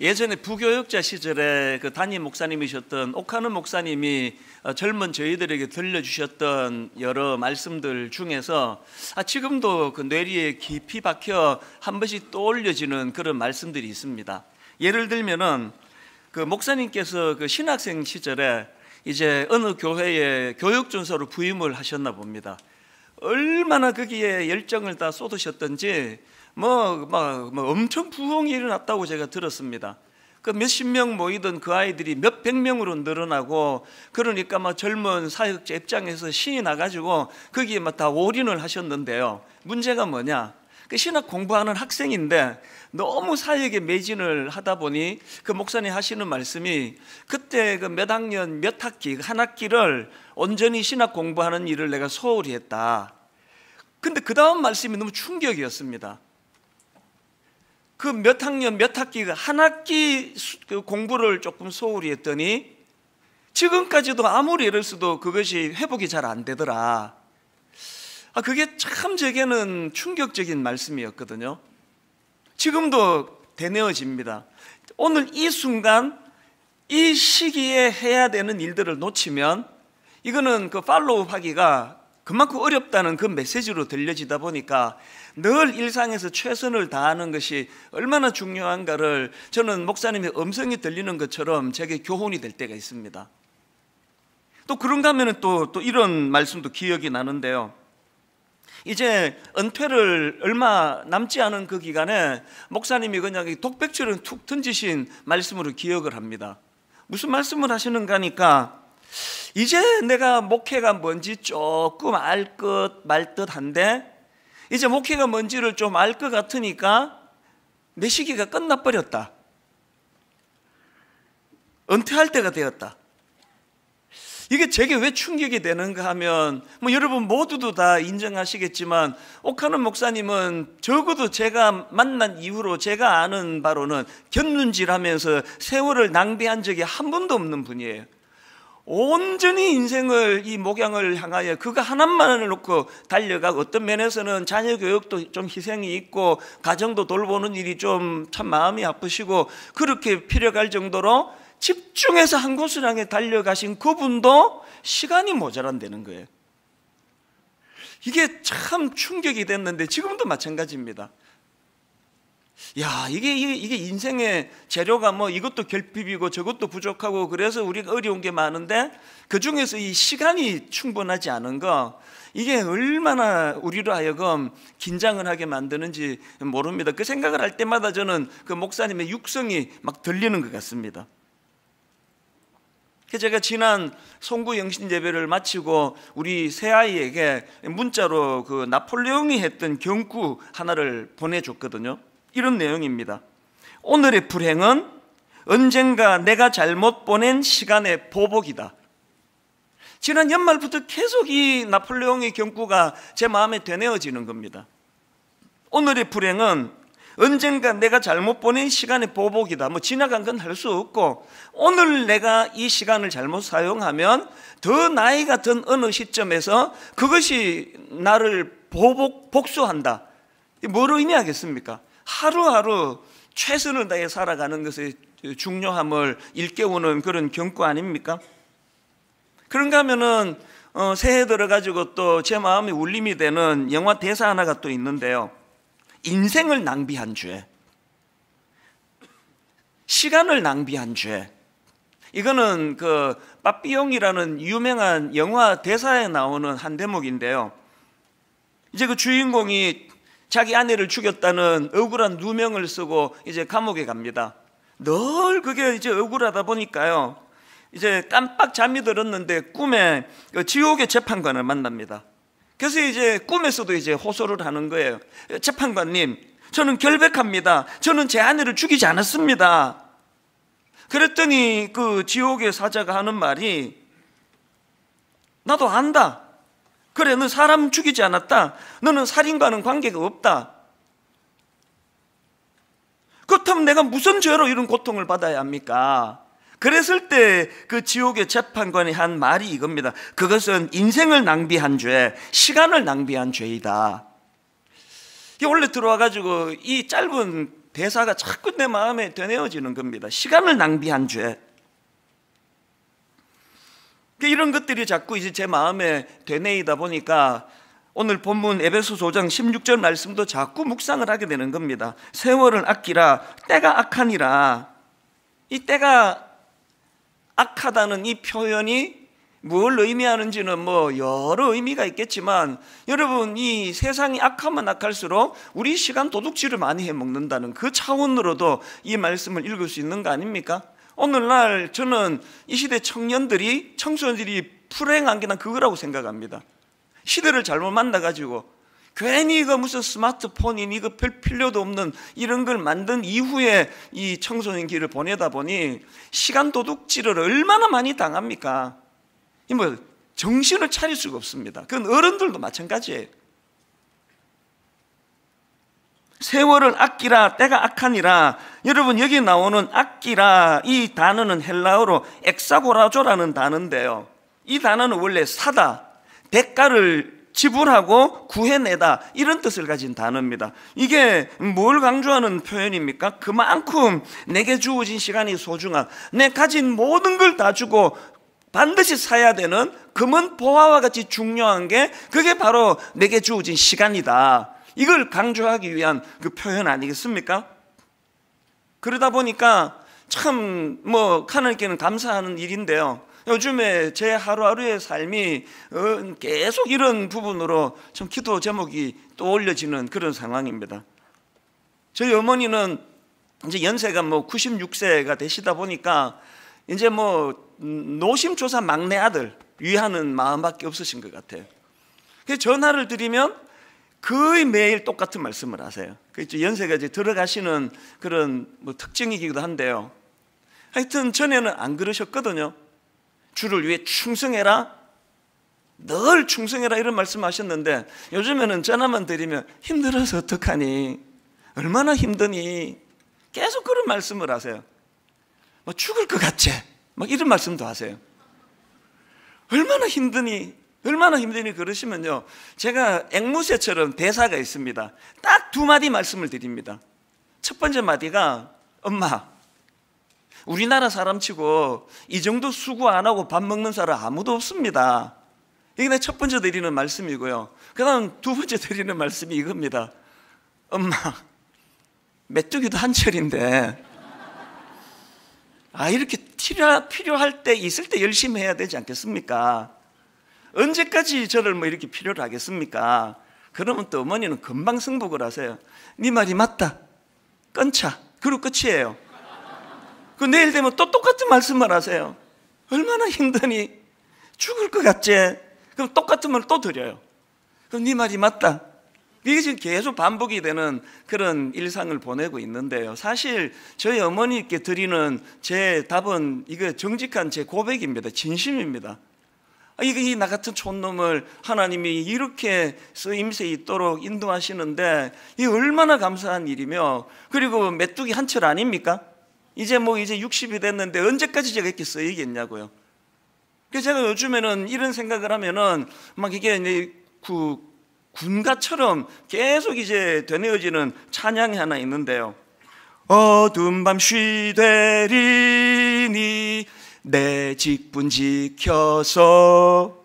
예전에 부교역자 시절에 그 담임 목사님이셨던 옥하는 목사님이 어, 젊은 저희들에게 들려주셨던 여러 말씀들 중에서 아, 지금도 그 뇌리에 깊이 박혀 한 번씩 떠올려지는 그런 말씀들이 있습니다. 예를 들면은 그 목사님께서 그 신학생 시절에 이제 어느 교회에 교육전사로 부임을 하셨나 봅니다. 얼마나 거기에 열정을 다 쏟으셨던지 뭐막 뭐 엄청 부흥이 일어났다고 제가 들었습니다. 그 몇십 명 모이던 그 아이들이 몇 백 명으로 늘어나고 그러니까 막 젊은 사역자 입장에서 신이 나가지고 거기에 막 다 올인을 하셨는데요. 문제가 뭐냐? 그 신학 공부하는 학생인데 너무 사역에 매진을 하다 보니 그 목사님 하시는 말씀이 그때 그 몇 학년 몇 학기 한 학기를 온전히 신학 공부하는 일을 내가 소홀히 했다. 근데 그 다음 말씀이 너무 충격이었습니다. 그몇 학년 몇 학기 그 한 학기 그 공부를 조금 소홀히 했더니 지금까지도 아무리 이럴 수도 그것이 회복이 잘 안 되더라. 아 그게 참 제게는 충격적인 말씀이었거든요. 지금도 되뇌어집니다. 오늘 이 순간 이 시기에 해야 되는 일들을 놓치면 이거는 그 팔로우 하기가 그만큼 어렵다는 그 메시지로 들려지다 보니까 늘 일상에서 최선을 다하는 것이 얼마나 중요한가를 저는 목사님의 음성이 들리는 것처럼 제게 교훈이 될 때가 있습니다. 또 그런가 하면 또, 또 이런 말씀도 기억이 나는데요. 이제 은퇴를 얼마 남지 않은 그 기간에 목사님이 그냥 독백처럼 툭 던지신 말씀으로 기억을 합니다. 무슨 말씀을 하시는가니까 하 이제 내가 목회가 뭔지 조금 알 것말 듯한데 이제 목회가 뭔지를 좀 알 것 같으니까 내 시기가 끝나버렸다. 은퇴할 때가 되었다. 이게 제게 왜 충격이 되는가 하면 뭐 여러분 모두도 다 인정하시겠지만 옥하는 목사님은 적어도 제가 만난 이후로 제가 아는 바로는 견눈질하면서 세월을 낭비한 적이 한 번도 없는 분이에요. 온전히 인생을 이 목양을 향하여 그거 하나만을 놓고 달려가고 어떤 면에서는 자녀 교육도 좀 희생이 있고 가정도 돌보는 일이 좀 참 마음이 아프시고 그렇게 필요할 정도로 집중해서 한 곳을 향해 달려가신 그분도 시간이 모자란다는 거예요. 이게 참 충격이 됐는데 지금도 마찬가지입니다. 야, 이게, 이게 이게 인생의 재료가 뭐 이것도 결핍이고 저것도 부족하고 그래서 우리가 어려운 게 많은데 그 중에서 이 시간이 충분하지 않은 거 이게 얼마나 우리로 하여금 긴장을 하게 만드는지 모릅니다. 그 생각을 할 때마다 저는 그 목사님의 육성이 막 들리는 것 같습니다. 그 제가 지난 송구 영신 예배를 마치고 우리 새 아이에게 문자로 그 나폴레옹이 했던 경구 하나를 보내줬거든요. 이런 내용입니다. 오늘의 불행은 언젠가 내가 잘못 보낸 시간의 보복이다. 지난 연말부터 계속 이 나폴레옹의 경구가 제 마음에 되뇌어지는 겁니다. 오늘의 불행은 언젠가 내가 잘못 보낸 시간의 보복이다. 뭐 지나간 건 할 수 없고 오늘 내가 이 시간을 잘못 사용하면 더 나이 같은 어느 시점에서 그것이 나를 보복 복수한다. 뭐 의미하겠습니까? 하루하루 최선을 다해 살아가는 것의 중요함을 일깨우는 그런 경고 아닙니까? 그런가 하면은 어, 새해 들어가지고 또 제 마음이 울림이 되는 영화 대사 하나가 또 있는데요. 인생을 낭비한 죄. 시간을 낭비한 죄. 이거는 그 빠삐용이라는 유명한 영화 대사에 나오는 한 대목인데요. 이제 그 주인공이 자기 아내를 죽였다는 억울한 누명을 쓰고 이제 감옥에 갑니다. 늘 그게 이제 억울하다 보니까요. 이제 깜빡 잠이 들었는데 꿈에 그 지옥의 재판관을 만납니다. 그래서 이제 꿈에서도 이제 호소를 하는 거예요. 재판관님, 저는 결백합니다. 저는 제 아내를 죽이지 않았습니다. 그랬더니 그 지옥의 사자가 하는 말이 나도 안다. 그래, 너 사람 죽이지 않았다. 너는 살인과는 관계가 없다. 그렇다면 내가 무슨 죄로 이런 고통을 받아야 합니까? 그랬을 때 그 지옥의 재판관이 한 말이 이겁니다. 그것은 인생을 낭비한 죄, 시간을 낭비한 죄이다. 원래 들어와가지고 이 짧은 대사가 자꾸 내 마음에 되뇌어지는 겁니다. 시간을 낭비한 죄. 그 이런 것들이 자꾸 이제 제 마음에 되뇌이다 보니까 오늘 본문 에베소 조장 16절 말씀도 자꾸 묵상을 하게 되는 겁니다. 세월을 아끼라 때가 악하니라. 이 때가 악하다는 이 표현이 뭘 의미하는지는 뭐 여러 의미가 있겠지만 여러분 이 세상이 악하면 악할수록 우리 시간 도둑질을 많이 해 먹는다는 그 차원으로도 이 말씀을 읽을 수 있는 거 아닙니까? 오늘날 저는 이 시대 청년들이 청소년들이 불행한 게 난 그거라고 생각합니다. 시대를 잘못 만나가지고 괜히 이거 무슨 스마트폰이니 이거 별 필요도 없는 이런 걸 만든 이후에 이 청소년기를 보내다 보니 시간 도둑질을 얼마나 많이 당합니까? 이 뭐 정신을 차릴 수가 없습니다. 그건 어른들도 마찬가지예요. 세월을 아끼라 때가 악하니라 여러분 여기 나오는 아끼라 이 단어는 헬라어로 엑사고라조라는 단어인데요 이 단어는 원래 사다 대가를 지불하고 구해내다 이런 뜻을 가진 단어입니다 이게 뭘 강조하는 표현입니까? 그만큼 내게 주어진 시간이 소중한 내 가진 모든 걸 다 주고 반드시 사야 되는 금은 보화와 같이 중요한 게 그게 바로 내게 주어진 시간이다 이걸 강조하기 위한 그 표현 아니겠습니까? 그러다 보니까 참 뭐 하나님께는 감사하는 일인데요. 요즘에 제 하루하루의 삶이 어, 계속 이런 부분으로 참 기도 제목이 떠올려지는 그런 상황입니다. 저희 어머니는 이제 연세가 뭐 96세가 되시다 보니까 이제 뭐 노심초사 막내 아들 위하는 마음밖에 없으신 것 같아요. 그 전화를 드리면 거의 매일 똑같은 말씀을 하세요. 그렇죠? 연세가 이제 들어가시는 그런 뭐 특징이기도 한데요. 하여튼 전에는 안 그러셨거든요. 주를 위해 충성해라. 늘 충성해라 이런 말씀하셨는데 요즘에는 전화만 드리면 힘들어서 어떡하니? 얼마나 힘드니? 계속 그런 말씀을 하세요. 막 뭐 죽을 것 같지? 막 이런 말씀도 하세요. 얼마나 힘드니? 얼마나 힘드니 그러시면요. 제가 앵무새처럼 대사가 있습니다. 딱 두 마디 말씀을 드립니다. 첫 번째 마디가 엄마. 우리나라 사람치고 이 정도 수고 안 하고 밥 먹는 사람 아무도 없습니다. 이게 내 첫 번째 드리는 말씀이고요. 그다음 두 번째 드리는 말씀이 이겁니다. 엄마. 메뚜기도 한철인데 아 이렇게 필요할 때 있을 때 열심히 해야 되지 않겠습니까? 언제까지 저를 뭐 이렇게 필요로 하겠습니까? 그러면 또 어머니는 금방 승복을 하세요. 네 말이 맞다. 끊자. 그리고 끝이에요. 그 내일 되면 또 똑같은 말씀을 하세요. 얼마나 힘드니? 죽을 것 같지? 그럼 똑같은 말을 또 드려요. 그럼 네 말이 맞다. 이게 지금 계속 반복이 되는 그런 일상을 보내고 있는데요. 사실 저희 어머니께 드리는 제 답은 이거 정직한 제 고백입니다. 진심입니다. 아, 이나 같은 촌놈을 하나님이 이렇게 쓰임새 있도록 인도하시는데 이 얼마나 감사한 일이며 그리고 메뚜기 한철 아닙니까? 이제 뭐 이제 60이 됐는데 언제까지 제가 이렇게 쓰이겠냐고요. 그래서 제가 요즘에는 이런 생각을 하면은 막 이게 그 군가처럼 계속 이제 되뇌어지는 찬양이 하나 있는데요. 어두밤 쉬되리니 내 직분 지켜서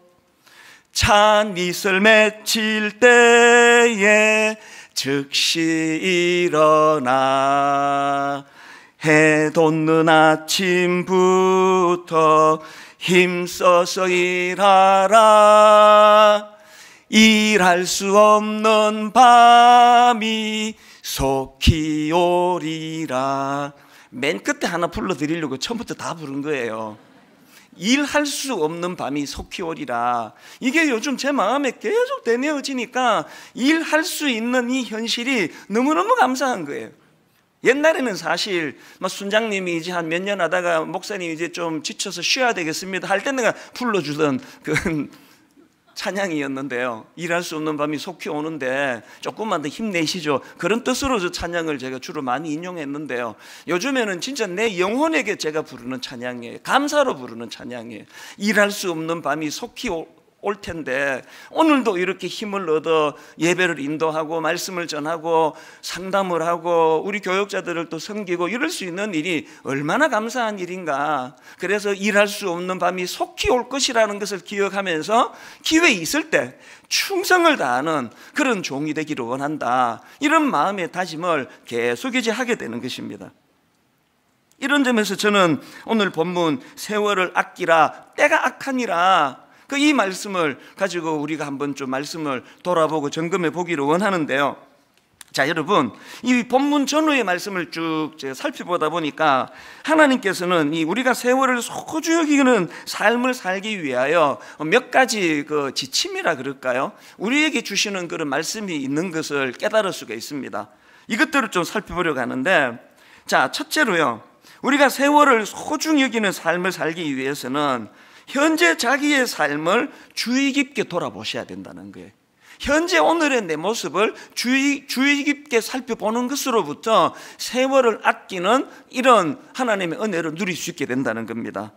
찬미슬 맺힐 때에 즉시 일어나 해 돋는 아침부터 힘써서 일하라 일할 수 없는 밤이 속히 오리라 맨 끝에 하나 불러드리려고 처음부터 다 부른 거예요. 일할 수 없는 밤이 속히 오리라. 이게 요즘 제 마음에 계속 되뇌어지니까 일할 수 있는 이 현실이 너무너무 감사한 거예요. 옛날에는 사실 순장님이 이제 한 몇 년 하다가 목사님 이제 좀 지쳐서 쉬어야 되겠습니다 할 때는 불러주던 그 찬양이었는데요. 일할 수 없는 밤이 속히 오는데 조금만 더 힘내시죠. 그런 뜻으로 저 찬양을 제가 주로 많이 인용했는데요. 요즘에는 진짜 내 영혼에게 제가 부르는 찬양이에요. 감사로 부르는 찬양이에요. 일할 수 없는 밤이 속히 올 텐데 오늘도 이렇게 힘을 얻어 예배를 인도하고 말씀을 전하고 상담을 하고 우리 교육자들을또 섬기고 이럴 수 있는 일이 얼마나 감사한 일인가. 그래서 일할 수 없는 밤이 속히 올 것이라는 것을 기억하면서 기회 있을 때 충성을 다하는 그런 종이 되기를 원한다. 이런 마음의 다짐을 계속 유지 하게 되는 것입니다. 이런 점에서 저는 오늘 본문 세월을 아끼라 때가 악하니라 그이 말씀을 가지고 우리가 한번 좀 말씀을 돌아보고 점검해 보기를 원하는데요. 자, 여러분, 이 본문 전후의 말씀을 쭉 살펴보다 보니까 하나님께서는 이 우리가 세월을 소중히 여기는 삶을 살기 위하여 몇 가지 그 지침이라 그럴까요? 우리에게 주시는 그런 말씀이 있는 것을 깨달을 수가 있습니다. 이것들을 좀 살펴보려고 하는데, 자, 첫째로요. 우리가 세월을 소중히 여기는 삶을 살기 위해서는 현재 자기의 삶을 주의 깊게 돌아보셔야 된다는 거예요. 현재 오늘의 내 모습을 주의, 주의 깊게 살펴보는 것으로부터 세월을 아끼는 이런 하나님의 은혜를 누릴 수 있게 된다는 겁니다.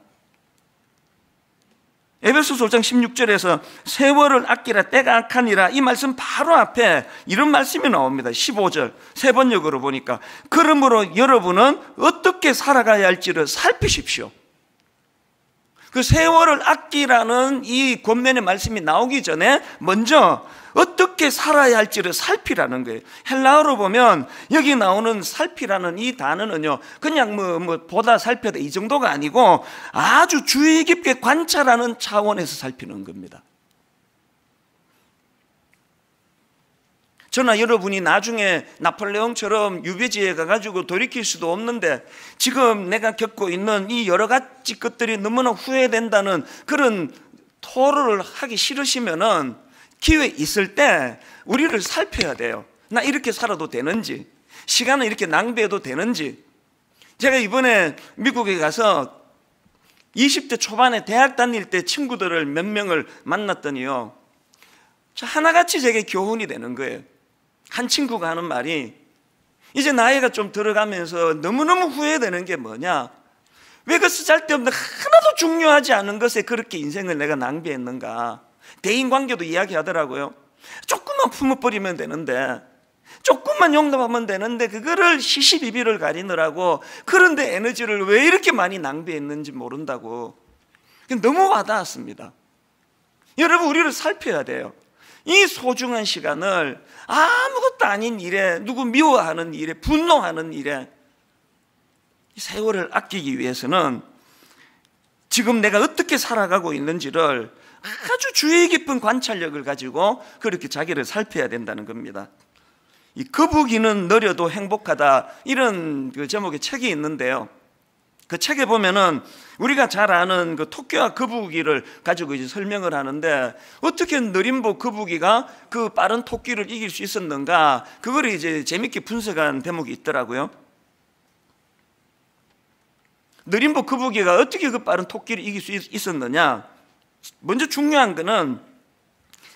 에베소서 5장 16절에서 세월을 아끼라 때가 악하니라 이 말씀 바로 앞에 이런 말씀이 나옵니다. 15절 세 번역으로 보니까 그러므로 여러분은 어떻게 살아가야 할지를 살피십시오. 그 세월을 아끼라는 이 권면의 말씀이 나오기 전에 먼저 어떻게 살아야 할지를 살피라는 거예요. 헬라어로 보면 여기 나오는 살피라는 이 단어는요, 그냥 뭐, 뭐 보다 살펴라 이 정도가 아니고 아주 주의 깊게 관찰하는 차원에서 살피는 겁니다. 저나 여러분이 나중에 나폴레옹처럼 유배지에 가가지고 돌이킬 수도 없는데 지금 내가 겪고 있는 이 여러 가지 것들이 너무나 후회된다는 그런 토론을 하기 싫으시면은 기회 있을 때 우리를 살펴야 돼요. 나 이렇게 살아도 되는지, 시간을 이렇게 낭비해도 되는지. 제가 이번에 미국에 가서 20대 초반에 대학 다닐 때 친구들을 몇 명을 만났더니요. 하나같이 제게 교훈이 되는 거예요. 한 친구가 하는 말이 이제 나이가 좀 들어가면서 너무너무 후회되는 게 뭐냐? 왜그것을잘데없는 하나도 중요하지 않은 것에 그렇게 인생을 내가 낭비했는가? 대인관계도 이야기하더라고요. 조금만 품어버리면 되는데 조금만 용납하면 되는데 그거를 시시비비를 가리느라고 그런데 에너지를 왜 이렇게 많이 낭비했는지 모른다고 너무 와닿았습니다. 여러분 우리를 살펴야 돼요. 이 소중한 시간을 아무것도 아닌 일에 누구 미워하는 일에 분노하는 일에 세월을 아끼기 위해서는 지금 내가 어떻게 살아가고 있는지를 아주 주의 깊은 관찰력을 가지고 그렇게 자기를 살펴야 된다는 겁니다. 이 거북이는 느려도 행복하다 이런 그 제목의 책이 있는데요. 그 책에 보면은 우리가 잘 아는 그 토끼와 거북이를 그 가지고 이제 설명을 하는데 어떻게 느림보 거북이가 그, 그 빠른 토끼를 이길 수 있었는가 그걸 이제 재밌게 분석한 대목이 있더라고요. 느림보 거북이가 그 어떻게 그 빠른 토끼를 이길 수 있었느냐? 먼저 중요한 거는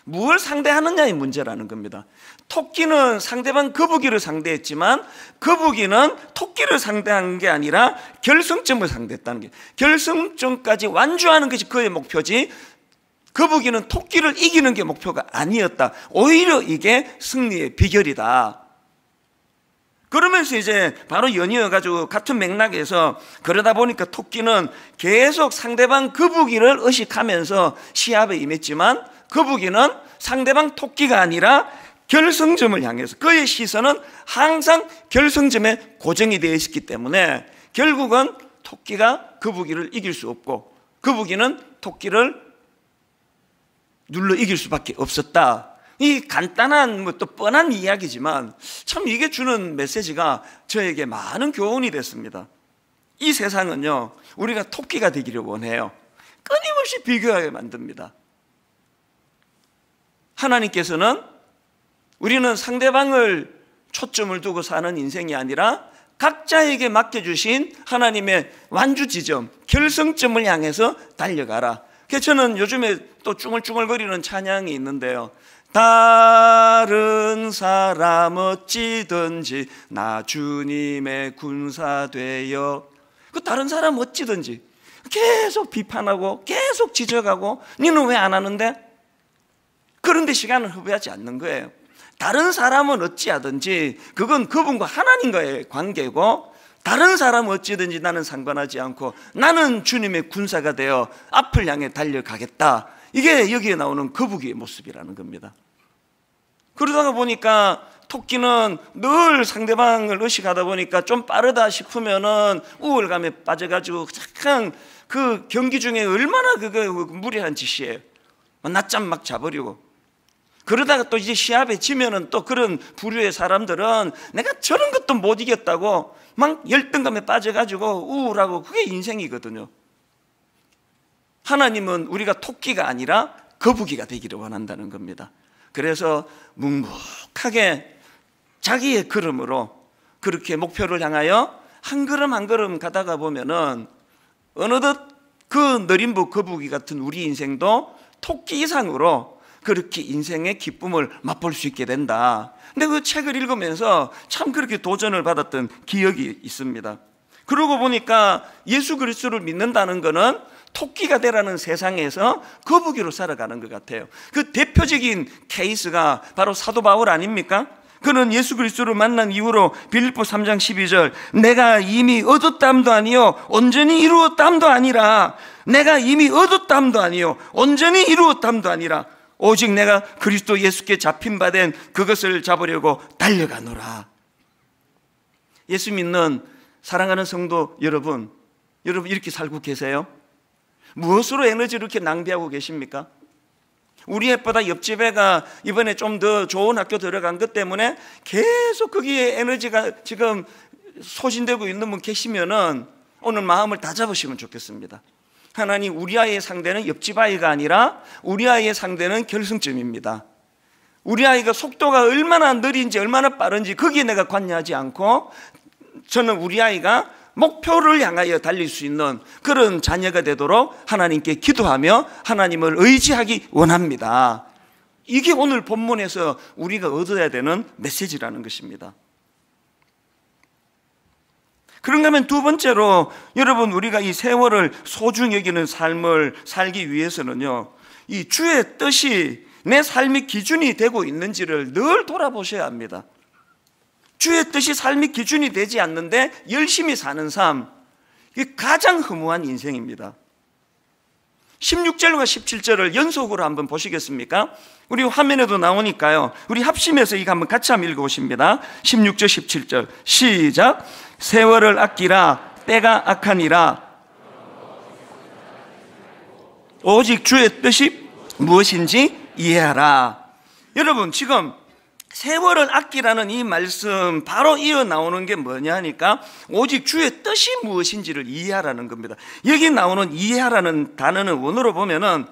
무엇을 상대하느냐의 문제라는 겁니다. 토끼는 상대방 거북이를 상대했지만 거북이는 토끼를 상대한 게 아니라 결승점을 상대했다는 게 결승점까지 완주하는 것이 그의 목표지 거북이는 토끼를 이기는 게 목표가 아니었다. 오히려 이게 승리의 비결이다. 그러면서 이제 바로 연이어 가지고 같은 맥락에서 그러다 보니까 토끼는 계속 상대방 거북이를 의식하면서 시합에 임했지만 거북이는 상대방 토끼가 아니라 결승점을 향해서 그의 시선은 항상 결승점에 고정이 되어 있기 때문에 결국은 토끼가 거북이를 그 이길 수 없고 거북이는 그 토끼를 눌러 이길 수밖에 없었다. 이 간단한 뭐또 뻔한 이야기지만 참 이게 주는 메시지가 저에게 많은 교훈이 됐습니다. 이 세상은요 우리가 토끼가 되기를 원해요. 끊임없이 비교하게 만듭니다. 하나님께서는 우리는 상대방을 초점을 두고 사는 인생이 아니라 각자에게 맡겨주신 하나님의 완주 지점, 결승점을 향해서 달려가라. 저는 요즘에 또 쭈물쭈물거리는 찬양이 있는데요. 다른 사람 어찌든지 나 주님의 군사 되어 그 다른 사람 어찌든지 계속 비판하고 계속 지적하고 너는 왜 안 하는데? 그런데 시간을 허비하지 않는 거예요. 다른 사람은 어찌하든지 그건 그분과 하나님과의 관계고 다른 사람 어찌든지 나는 상관하지 않고 나는 주님의 군사가 되어 앞을 향해 달려가겠다. 이게 여기에 나오는 거북이의 모습이라는 겁니다. 그러다가 보니까 토끼는 늘 상대방을 의식하다 보니까 좀 빠르다 싶으면은 우울감에 빠져가지고 잠깐 그 경기 중에 얼마나 그거 무리한 짓이에요. 낮잠 막 자버리고 그러다가 또 이제 시합에 지면은 또 그런 부류의 사람들은 내가 저런 것도 못 이겼다고 막 열등감에 빠져가지고 우울하고 그게 인생이거든요. 하나님은 우리가 토끼가 아니라 거북이가 되기를 원한다는 겁니다. 그래서 묵묵하게 자기의 걸음으로 그렇게 목표를 향하여 한 걸음 한 걸음 가다가 보면은 어느덧 그 느림부 거북이 같은 우리 인생도 토끼 이상으로 그렇게 인생의 기쁨을 맛볼 수 있게 된다. 근데 그 책을 읽으면서 참 그렇게 도전을 받았던 기억이 있습니다. 그러고 보니까 예수 그리스도를 믿는다는 거는 토끼가 되라는 세상에서 거북이로 살아가는 것 같아요. 그 대표적인 케이스가 바로 사도 바울 아닙니까? 그는 예수 그리스도를 만난 이후로 빌립보 3장 12절 내가 이미 얻었담도 아니요 온전히 이루었담도 아니라 내가 이미 얻었담도 아니요 온전히 이루었담도 아니라 오직 내가 그리스도 예수께 잡힌 바 된 그것을 잡으려고 달려가노라. 예수 믿는 사랑하는 성도 여러분, 여러분 이렇게 살고 계세요? 무엇으로 에너지를 이렇게 낭비하고 계십니까? 우리 애보다 옆집애가 이번에 좀 더 좋은 학교 들어간 것 때문에 계속 거기에 에너지가 지금 소진되고 있는 분 계시면은 오늘 마음을 다 잡으시면 좋겠습니다. 하나님 우리 아이의 상대는 옆집 아이가 아니라 우리 아이의 상대는 결승점입니다. 우리 아이가 속도가 얼마나 느린지 얼마나 빠른지 거기에 내가 관여하지 않고 저는 우리 아이가 목표를 향하여 달릴 수 있는 그런 자녀가 되도록 하나님께 기도하며 하나님을 의지하기 원합니다. 이게 오늘 본문에서 우리가 얻어야 되는 메시지라는 것입니다. 그런가 하면 두 번째로 여러분 우리가 이 세월을 소중히 여기는 삶을 살기 위해서는요. 이 주의 뜻이 내 삶의 기준이 되고 있는지를 늘 돌아보셔야 합니다. 주의 뜻이 삶의 기준이 되지 않는데 열심히 사는 삶, 이게 가장 허무한 인생입니다. 16절과 17절을 연속으로 한번 보시겠습니까? 우리 화면에도 나오니까요. 우리 합심해서 이거 한번 같이 한번 읽어보십니다. 16절, 17절. 시작. 세월을 아끼라. 때가 악하니라. 오직 주의 뜻이 무엇인지 이해하라. 여러분, 지금 세월은 악기라는 이 말씀 바로 이어 나오는 게 뭐냐 하니까 오직 주의 뜻이 무엇인지를 이해하라는 겁니다. 여기 나오는 이해하라는 단어는 원어로 보면은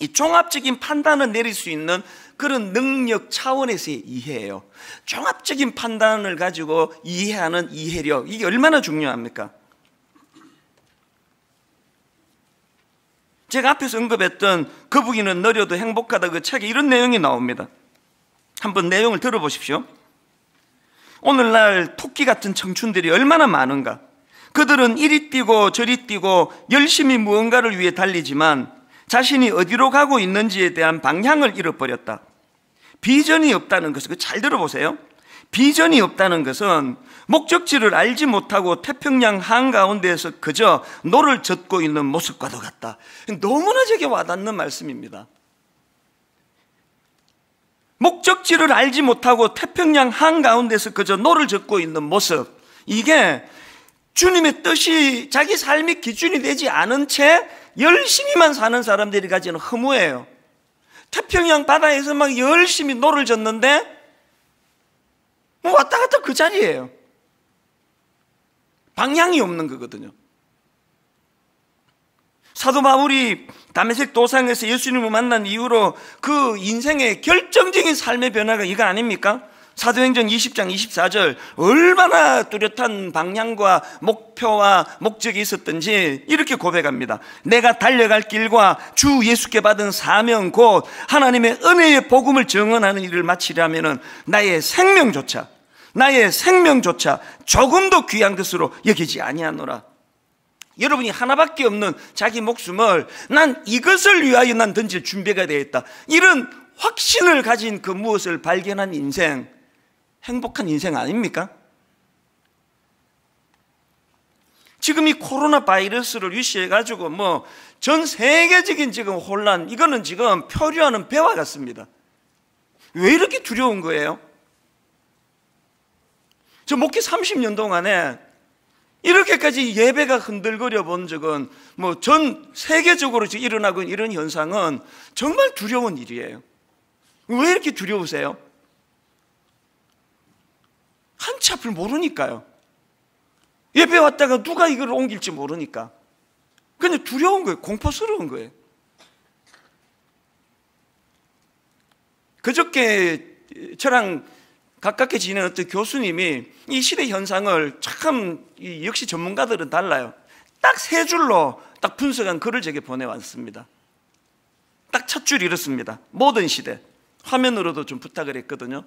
이 종합적인 판단을 내릴 수 있는 그런 능력 차원에서의 이해예요. 종합적인 판단을 가지고 이해하는 이해력 이게 얼마나 중요합니까? 제가 앞에서 언급했던 거북이는 느려도 행복하다 그 책에 이런 내용이 나옵니다. 한번 내용을 들어보십시오. 오늘날 토끼 같은 청춘들이 얼마나 많은가. 그들은 이리 뛰고 저리 뛰고 열심히 무언가를 위해 달리지만 자신이 어디로 가고 있는지에 대한 방향을 잃어버렸다. 비전이 없다는 것을 그 잘 들어보세요. 비전이 없다는 것은 목적지를 알지 못하고 태평양 한가운데에서 그저 노를 젓고 있는 모습과도 같다. 너무나 제게 와닿는 말씀입니다. 목적지를 알지 못하고 태평양 한가운데서 그저 노를 젓고 있는 모습. 이게 주님의 뜻이 자기 삶의 기준이 되지 않은 채 열심히만 사는 사람들이 가지는 허무예요. 태평양 바다에서 막 열심히 노를 젓는데 뭐 왔다 갔다 그 자리예요. 방향이 없는 거거든요. 사도 바울이 담에색 도상에서 예수님을 만난 이후로 그 인생의 결정적인 삶의 변화가 이거 아닙니까? 사도행전 20장 24절 얼마나 뚜렷한 방향과 목표와 목적이 있었던지 이렇게 고백합니다. 내가 달려갈 길과 주 예수께 받은 사명 곧 하나님의 은혜의 복음을 증언하는 일을 마치려면 나의 생명조차 나의 생명조차 조금도 귀한 것으로 여기지 아니하노라. 여러분이 하나밖에 없는 자기 목숨을 난 이것을 위하여 난 던질 준비가 되어 있다. 이런 확신을 가진 그 무엇을 발견한 인생, 행복한 인생 아닙니까? 지금 이 코로나 바이러스를 위시해 가지고 뭐 전 세계적인 지금 혼란 이거는 지금 표류하는 배와 같습니다. 왜 이렇게 두려운 거예요? 저 목회 30년 동안에 이렇게까지 예배가 흔들거려 본 적은 뭐 전 세계적으로 지금 일어나고 있는 이런 현상은 정말 두려운 일이에요. 왜 이렇게 두려우세요? 한치 앞을 모르니까요. 예배 왔다가 누가 이걸 옮길지 모르니까. 그냥 두려운 거예요. 공포스러운 거예요. 그저께 저랑 가깝게 지내는 어떤 교수님이 이 시대 현상을 참 역시 전문가들은 달라요. 딱 세 줄로 딱 분석한 글을 제게 보내왔습니다. 딱 첫 줄 이렇습니다. 모든 시대. 화면으로도 좀 부탁을 했거든요.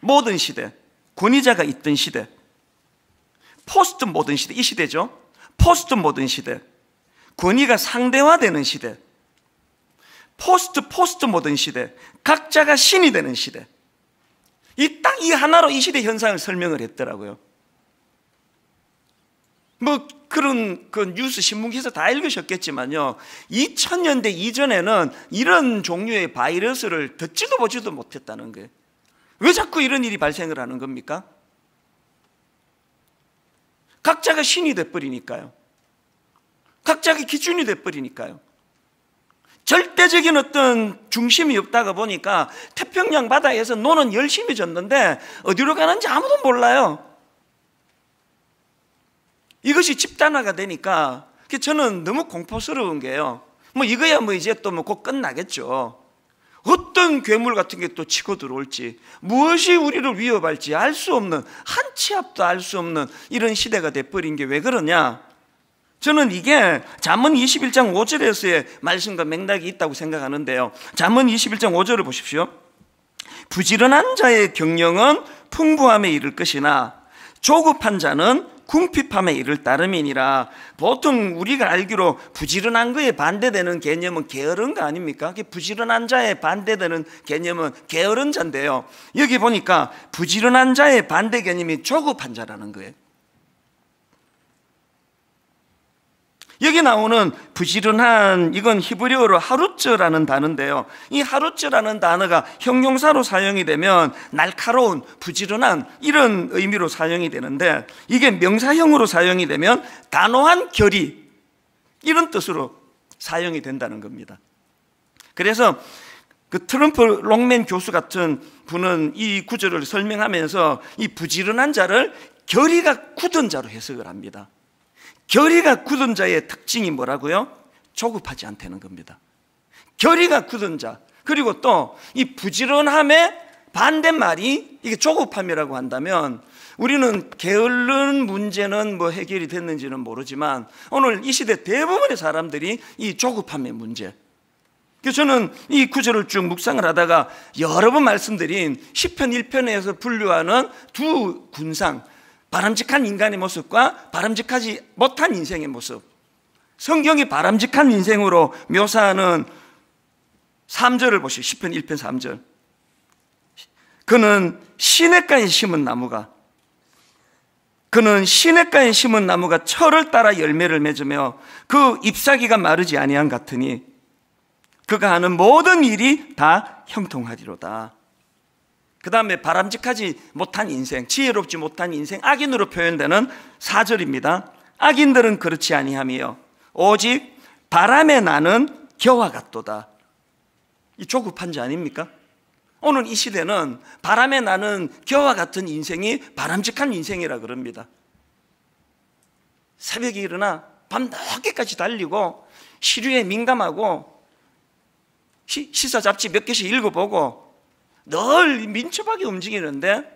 모든 시대. 권위자가 있던 시대. 포스트 모던 시대. 이 시대죠. 포스트 모던 시대. 권위가 상대화되는 시대. 포스트 포스트 모던 시대. 각자가 신이 되는 시대. 이딱이 하나로 이 시대 현상을 설명을 했더라고요. 뭐 그런 그 뉴스 신문 기사 다 읽으셨겠지만요. 2000년대 이전에는 이런 종류의 바이러스를 듣지도 보지도 못했다는 거예요. 왜 자꾸 이런 일이 발생을 하는 겁니까? 각자가 신이 돼버리니까요. 각자의 기준이 돼버리니까요. 절대적인 어떤 중심이 없다가 보니까 태평양 바다에서 노는 열심히 졌는데 어디로 가는지 아무도 몰라요. 이것이 집단화가 되니까 저는 너무 공포스러운 게요. 뭐 이거야 뭐 이제 또 뭐 곧 끝나겠죠. 어떤 괴물 같은 게 또 치고 들어올지 무엇이 우리를 위협할지 알 수 없는 한 치 앞도 알 수 없는 이런 시대가 돼버린 게 왜 그러냐? 저는 이게 잠언 21장 5절에서의 말씀과 맥락이 있다고 생각하는데요. 잠언 21장 5절을 보십시오. 부지런한 자의 경영은 풍부함에 이를 것이나 조급한 자는 궁핍함에 이를 따름이니라. 보통 우리가 알기로 부지런한 거에 반대되는 개념은 게으른 거 아닙니까? 부지런한 자에 반대되는 개념은 게으른 자인데요. 여기 보니까 부지런한 자의 반대 개념이 조급한 자라는 거예요. 여기 나오는 부지런한 이건 히브리어로 하루쯔라는 단어인데요. 이하루쯔라는 단어가 형용사로 사용이 되면 날카로운 부지런한 이런 의미로 사용이 되는데 이게 명사형으로 사용이 되면 단호한 결의 이런 뜻으로 사용이 된다는 겁니다. 그래서 그 트럼프 롱맨 교수 같은 분은 이 구절을 설명하면서 이 부지런한 자를 결의가 굳은 자로 해석을 합니다. 결의가 굳은 자의 특징이 뭐라고요? 조급하지 않다는 겁니다. 결의가 굳은 자. 그리고 또 이 부지런함의 반대말이 이게 조급함이라고 한다면 우리는 게을른 문제는 뭐 해결이 됐는지는 모르지만 오늘 이 시대 대부분의 사람들이 이 조급함의 문제. 저는 이 구절을 쭉 묵상을 하다가 여러 번 말씀드린 10편 1편에서 분류하는 두 군상, 바람직한 인간의 모습과 바람직하지 못한 인생의 모습. 성경이 바람직한 인생으로 묘사하는 3절을 보시오. 10편 1편 3절. 그는 시냇가에 심은 나무가 그는 시냇가에 심은 나무가 철을 따라 열매를 맺으며 그 잎사귀가 마르지 아니한 같으니 그가 하는 모든 일이 다 형통하리로다. 그 다음에 바람직하지 못한 인생, 지혜롭지 못한 인생, 악인으로 표현되는 사절입니다 악인들은 그렇지 아니하며 오직 바람에 나는 겨와 같도다. 이 조급한 자 아닙니까? 오늘 이 시대는 바람에 나는 겨와 같은 인생이 바람직한 인생이라 그럽니다. 새벽에 일어나 밤 늦게까지 달리고 시류에 민감하고 시, 시사 잡지 몇 개씩 읽어보고 늘 민첩하게 움직이는데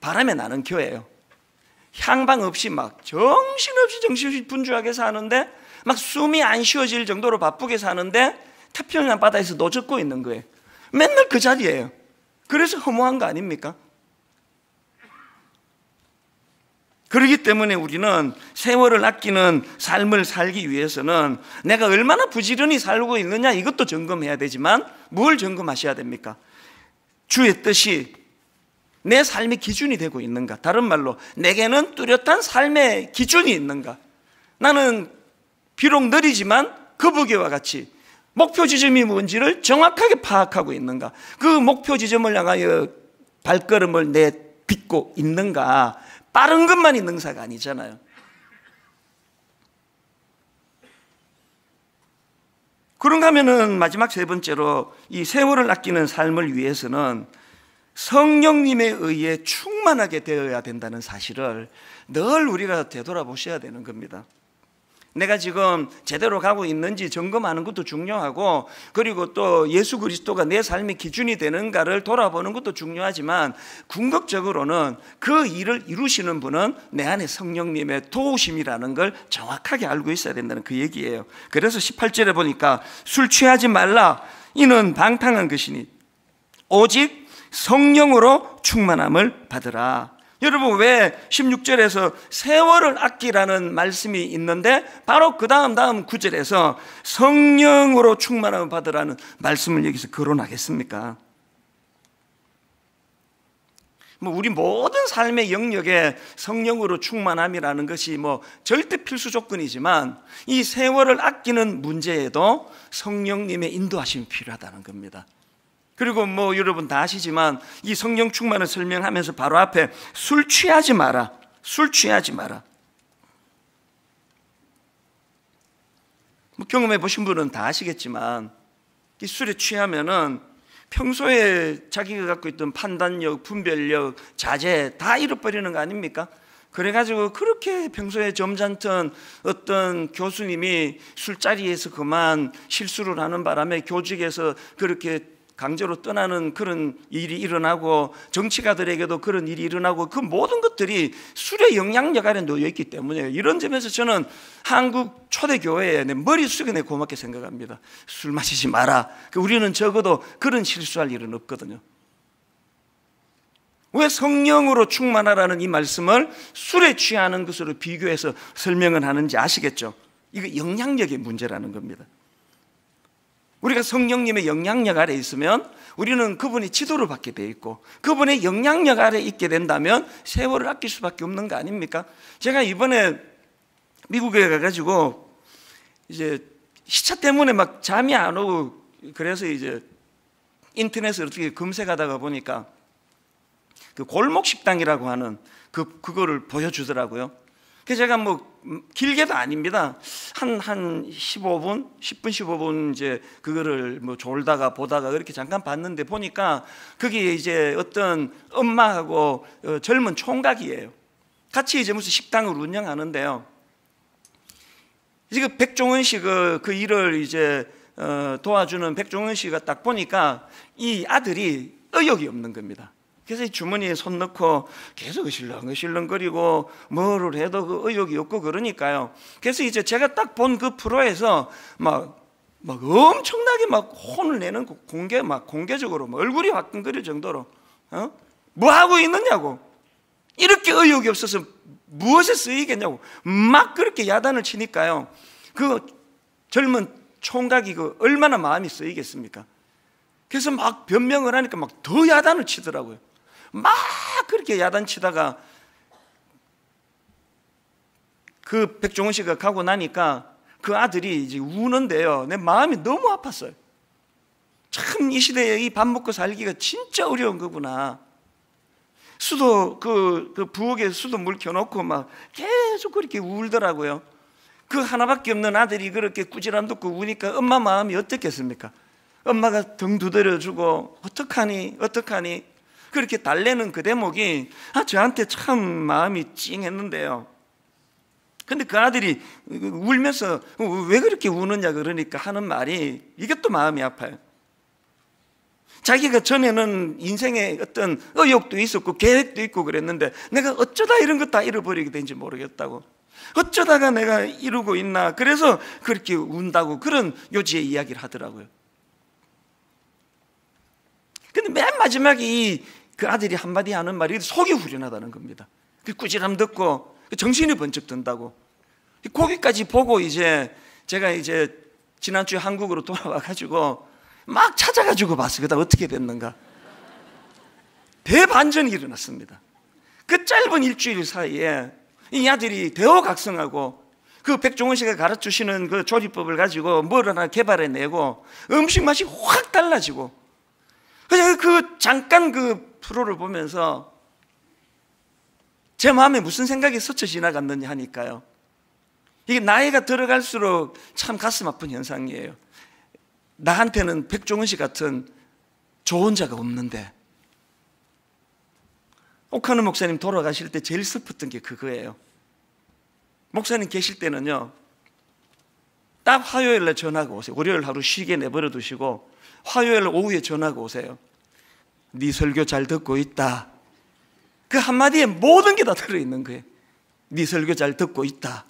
바람에 나는 교회예요. 향방 없이 막 정신없이 정신없이 분주하게 사는데 막 숨이 안 쉬어질 정도로 바쁘게 사는데 태평양 바다에서 노젓고 있는 거예요. 맨날 그 자리예요. 그래서 허무한 거 아닙니까? 그러기 때문에 우리는 세월을 아끼는 삶을 살기 위해서는 내가 얼마나 부지런히 살고 있느냐 이것도 점검해야 되지만 뭘 점검하셔야 됩니까? 주의 뜻이 내 삶의 기준이 되고 있는가? 다른 말로 내게는 뚜렷한 삶의 기준이 있는가? 나는 비록 느리지만 거북이와 같이 목표 지점이 뭔지를 정확하게 파악하고 있는가? 그 목표 지점을 향하여 발걸음을 내딛고 있는가? 빠른 것만 있는 사가 아니잖아요. 그런가 하면은 마지막 세 번째로 이 세월을 아끼는 삶을 위해서는 성령님에 의해 충만하게 되어야 된다는 사실을 늘 우리가 되돌아보셔야 되는 겁니다. 내가 지금 제대로 가고 있는지 점검하는 것도 중요하고 그리고 또 예수 그리스도가 내 삶의 기준이 되는가를 돌아보는 것도 중요하지만 궁극적으로는 그 일을 이루시는 분은 내 안에 성령님의 도우심이라는 걸 정확하게 알고 있어야 된다는 그 얘기예요. 그래서 18절에 보니까 술 취하지 말라 이는 방탕한 것이니 오직 성령으로 충만함을 받으라. 여러분 왜 16절에서 세월을 아끼라는 말씀이 있는데 바로 그 다음 다음 9절에서 성령으로 충만함을 받으라는 말씀을 여기서 거론하겠습니까? 뭐 우리 모든 삶의 영역에 성령으로 충만함이라는 것이 뭐 절대 필수 조건이지만 이 세월을 아끼는 문제에도 성령님의 인도하심이 필요하다는 겁니다. 그리고 뭐 여러분 다 아시지만 이 성령 충만을 설명하면서 바로 앞에 술 취하지 마라. 술 취하지 마라. 뭐 경험해 보신 분은 다 아시겠지만 이 술에 취하면은 평소에 자기가 갖고 있던 판단력, 분별력, 자제 다 잃어버리는 거 아닙니까? 그래가지고 그렇게 평소에 점잖던 어떤 교수님이 술자리에서 그만 실수를 하는 바람에 교직에서 그렇게 강제로 떠나는 그런 일이 일어나고 정치가들에게도 그런 일이 일어나고 그 모든 것들이 술의 영향력 아래 놓여 있기 때문에 이런 점에서 저는 한국 초대교회에 머리 숙여내 고맙게 생각합니다. 술 마시지 마라. 그 우리는 적어도 그런 실수할 일은 없거든요. 왜 성령으로 충만하라는 이 말씀을 술에 취하는 것으로 비교해서 설명을 하는지 아시겠죠? 이거 영향력의 문제라는 겁니다. 우리가 성령님의 영향력 아래 있으면 우리는 그분이 지도를 받게 되어 있고 그분의 영향력 아래 있게 된다면 세월을 아낄 수밖에 없는 거 아닙니까? 제가 이번에 미국에 가가지고 이제 시차 때문에 막 잠이 안 오고 그래서 이제 인터넷을 어떻게 검색하다가 보니까 그 골목 식당이라고 하는 그 그거를 보여주더라고요. 그래서 제가 뭐 길게도 아닙니다. 한, 한 15분, 10분, 15분 이제 그거를 뭐 졸다가 보다가 그렇게 잠깐 봤는데 보니까 그게 이제 어떤 엄마하고 어, 젊은 총각이에요. 같이 이제 무슨 식당을 운영하는데요. 지금 그 백종원 씨가 그, 그 일을 이제 어, 도와주는 백종원 씨가 딱 보니까 이 아들이 의욕이 없는 겁니다. 그래서 주머니에 손 넣고 계속 그 실렁실렁거리고 뭐를 해도 그 의욕이 없고 그러니까요. 그래서 이제 제가 딱 본 그 프로에서 막, 막 엄청나게 막 혼을 내는 공개, 막 공개적으로 막 얼굴이 화끈거릴 정도로 어? 뭐 하고 있느냐고 이렇게 의욕이 없어서 무엇에 쓰이겠냐고 막 그렇게 야단을 치니까요. 그 젊은 총각이 그 얼마나 마음이 쓰이겠습니까? 그래서 막 변명을 하니까 막 더 야단을 치더라고요. 막 그렇게 야단치다가 그 백종원 씨가 가고 나니까 그 아들이 이제 우는데요. 내 마음이 너무 아팠어요. 참 이 시대에 이 밥 먹고 살기가 진짜 어려운 거구나. 수도 그, 그 부엌에 수도 물 켜놓고 막 계속 그렇게 울더라고요. 그 하나밖에 없는 아들이 그렇게 꾸지람 듣고 우니까 엄마 마음이 어떻겠습니까? 엄마가 등 두드려주고 어떡하니 어떡하니 그렇게 달래는 그 대목이 아, 저한테 참 마음이 찡했는데요. 근데 그 아들이 울면서 왜 그렇게 우느냐 그러니까 하는 말이 이게 또 마음이 아파요. 자기가 전에는 인생에 어떤 의욕도 있었고 계획도 있고 그랬는데 내가 어쩌다 이런 것 다 잃어버리게 된지 모르겠다고. 어쩌다가 내가 이루고 있나. 그래서 그렇게 운다고 그런 요지의 이야기를 하더라고요. 근데 맨 마지막에 이그 아들이 한마디 하는 말이 속이 후련하다는 겁니다. 그 꾸지람 듣고 그 정신이 번쩍 든다고. 거기까지 보고 이제 제가 이제 지난주에 한국으로 돌아와 가지고 막 찾아가지고 봤어요. 그다 어떻게 됐는가. 대반전이 일어났습니다. 그 짧은 일주일 사이에 이 아들이 대호각성하고 그 백종원 씨가 가르쳐주시는 그 조리법을 가지고 뭘 하나 개발해내고 음식 맛이 확 달라지고 그냥 그 잠깐 그 프로를 보면서 제 마음에 무슨 생각이 스쳐 지나갔는지 하니까요. 이게 나이가 들어갈수록 참 가슴 아픈 현상이에요. 나한테는 백종원 씨 같은 좋은 자가 없는데 옥하는 목사님 돌아가실 때 제일 슬펐던 게 그거예요. 목사님 계실 때는요. 딱 화요일에 전화가 오세요. 월요일 하루 쉬게 내버려 두시고 화요일 오후에 전화가 오세요. 네 설교 잘 듣고 있다. 그 한마디에 모든 게 다 들어있는 거예요. 네 설교 잘 듣고 있다.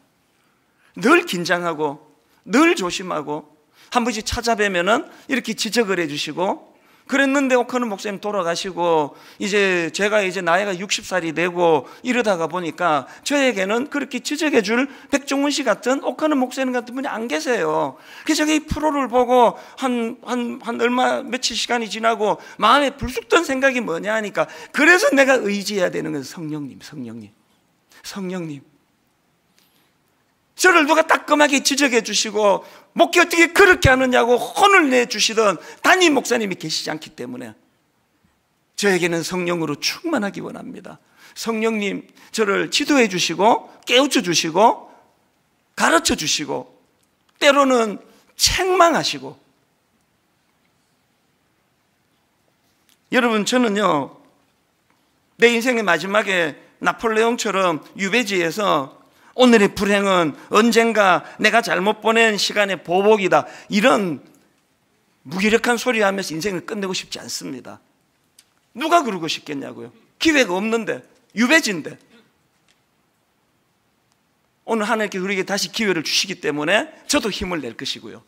늘 긴장하고 늘 조심하고 한 번씩 찾아뵈면은 이렇게 지적을 해주시고 그랬는데 오커는 목사님 돌아가시고 이제 제가 이제 나이가 60살이 되고 이러다가 보니까 저에게는 그렇게 지적해 줄 백종원 씨 같은 오커는 목사님 같은 분이 안 계세요. 그래서 제가 이 프로를 보고 한 한 한 얼마 며칠 시간이 지나고 마음에 불쑥든 생각이 뭐냐 하니까 그래서 내가 의지해야 되는 것은 성령님, 성령님. 성령님. 저를 누가 따끔하게 지적해 주시고 목회 어떻게 그렇게 하느냐고 혼을 내 주시던 담임 목사님이 계시지 않기 때문에 저에게는 성령으로 충만하기 원합니다. 성령님 저를 지도해 주시고 깨우쳐 주시고 가르쳐 주시고 때로는 책망하시고 여러분 저는요 내 인생의 마지막에 나폴레옹처럼 유배지에서 오늘의 불행은 언젠가 내가 잘못 보낸 시간의 보복이다. 이런 무기력한 소리 하면서 인생을 끝내고 싶지 않습니다. 누가 그러고 싶겠냐고요. 기회가 없는데, 유배진데. 오늘 하나님께 우리에게 다시 기회를 주시기 때문에 저도 힘을 낼 것이고요.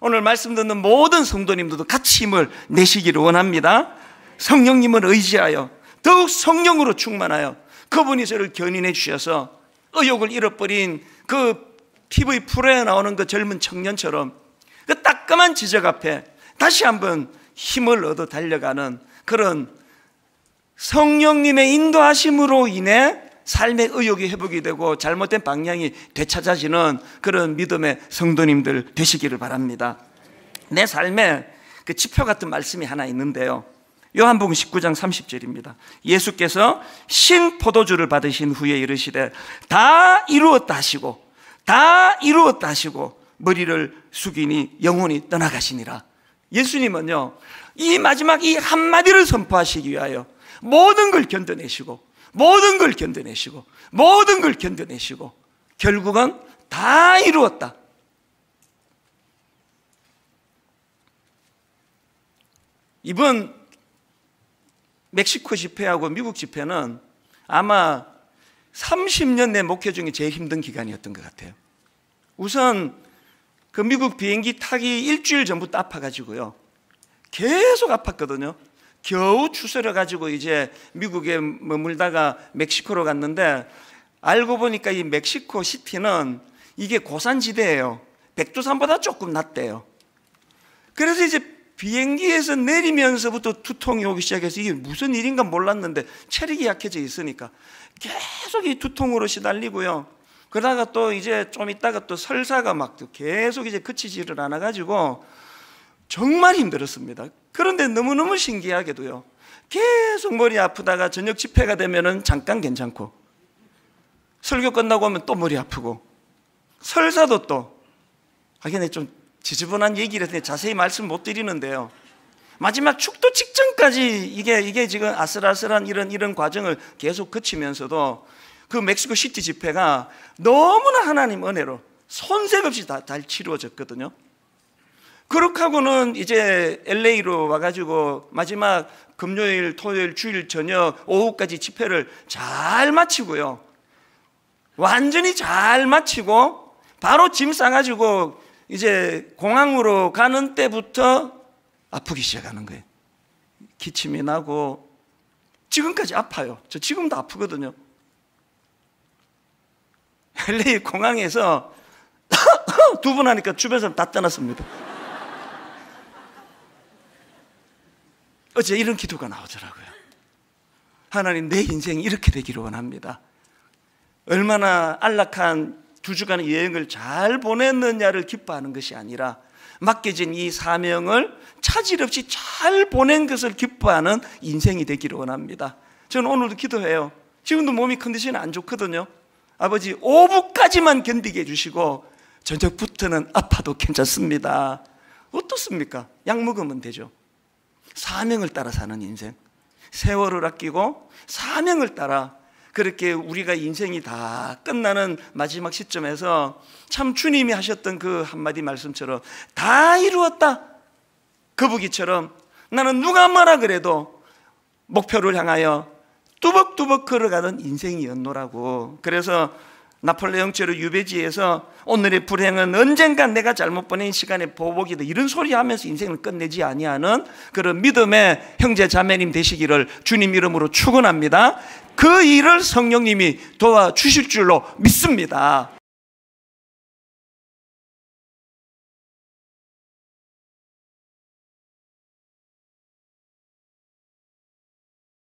오늘 말씀 듣는 모든 성도님들도 같이 힘을 내시기를 원합니다. 성령님을 의지하여 더욱 성령으로 충만하여 그분이 저를 견인해 주셔서 의욕을 잃어버린 그 TV 프로에 나오는 그 젊은 청년처럼 그 따끔한 지적 앞에 다시 한번 힘을 얻어 달려가는 그런 성령님의 인도하심으로 인해 삶의 의욕이 회복이 되고 잘못된 방향이 되찾아지는 그런 믿음의 성도님들 되시기를 바랍니다. 내 삶에 그 지표 같은 말씀이 하나 있는데요. 요한복음 19장 30절입니다. 예수께서 신 포도주를 받으신 후에 이르시되 다 이루었다 하시고 다 이루었다 하시고 머리를 숙이니 영혼이 떠나가시니라. 예수님은요. 이 마지막 이 한마디를 선포하시기 위하여 모든 걸 견뎌내시고 모든 걸 견뎌내시고 모든 걸 견뎌내시고 결국은 다 이루었다. 이번 멕시코 집회하고 미국 집회는 아마 30년 내 목회 중에 제일 힘든 기간이었던 것 같아요. 우선 그 미국 비행기 타기 일주일 전부터 아파가지고요. 계속 아팠거든요. 겨우 추스려 가지고 이제 미국에 머물다가 멕시코로 갔는데 알고 보니까 이 멕시코 시티는 이게 고산지대예요. 백두산보다 조금 낮대요. 그래서 이제 비행기에서 내리면서부터 두통이 오기 시작해서 이게 무슨 일인가 몰랐는데 체력이 약해져 있으니까 계속 이 두통으로 시달리고요. 그러다가 또 이제 좀 있다가 또 설사가 막 계속 이제 그치지를 않아가지고 정말 힘들었습니다. 그런데 너무너무 신기하게도요. 계속 머리 아프다가 저녁 집회가 되면은 잠깐 괜찮고 설교 끝나고 하면 또 머리 아프고 설사도 또 하긴 아, 좀 지저분한 얘기를 해서 자세히 말씀 못 드리는데요. 마지막 축도 직전까지 이게 이게 지금 아슬아슬한 이런 이런 과정을 계속 거치면서도 그 멕시코 시티 집회가 너무나 하나님 은혜로 손색 없이 다, 잘 치루어졌거든요. 그렇게 하고는 이제 LA로 와가지고 마지막 금요일, 토요일, 주일 저녁 오후까지 집회를 잘 마치고요. 완전히 잘 마치고 바로 짐 싸가지고 이제 공항으로 가는 때부터 아프기 시작하는 거예요. 기침이 나고 지금까지 아파요. 저 지금도 아프거든요. LA 공항에서 두 분 하니까 주변 사람 다 떠났습니다. 어제 이런 기도가 나오더라고요. 하나님 내 인생이 이렇게 되기를 원합니다. 얼마나 안락한 두 주간의 여행을 잘 보냈느냐를 기뻐하는 것이 아니라 맡겨진 이 사명을 차질 없이 잘 보낸 것을 기뻐하는 인생이 되기를 원합니다. 저는 오늘도 기도해요. 지금도 몸이 컨디션이 안 좋거든요. 아버지 오후까지만 견디게 해주시고 저녁부터는 아파도 괜찮습니다. 어떻습니까? 약 먹으면 되죠. 사명을 따라 사는 인생. 세월을 아끼고 사명을 따라 그렇게 우리가 인생이 다 끝나는 마지막 시점에서 참 주님이 하셨던 그 한마디 말씀처럼 다 이루었다. 거북이처럼 그 나는 누가 뭐라 그래도 목표를 향하여 뚜벅뚜벅 걸어가는 인생이었노라고. 그래서 나폴레옹 제로 유배지에서 오늘의 불행은 언젠가 내가 잘못 보낸 시간의 보복이다 이런 소리 하면서 인생을 끝내지 아니하는 그런 믿음의 형제 자매님 되시기를 주님 이름으로 축원합니다. 그 일을 성령님이 도와주실 줄로 믿습니다.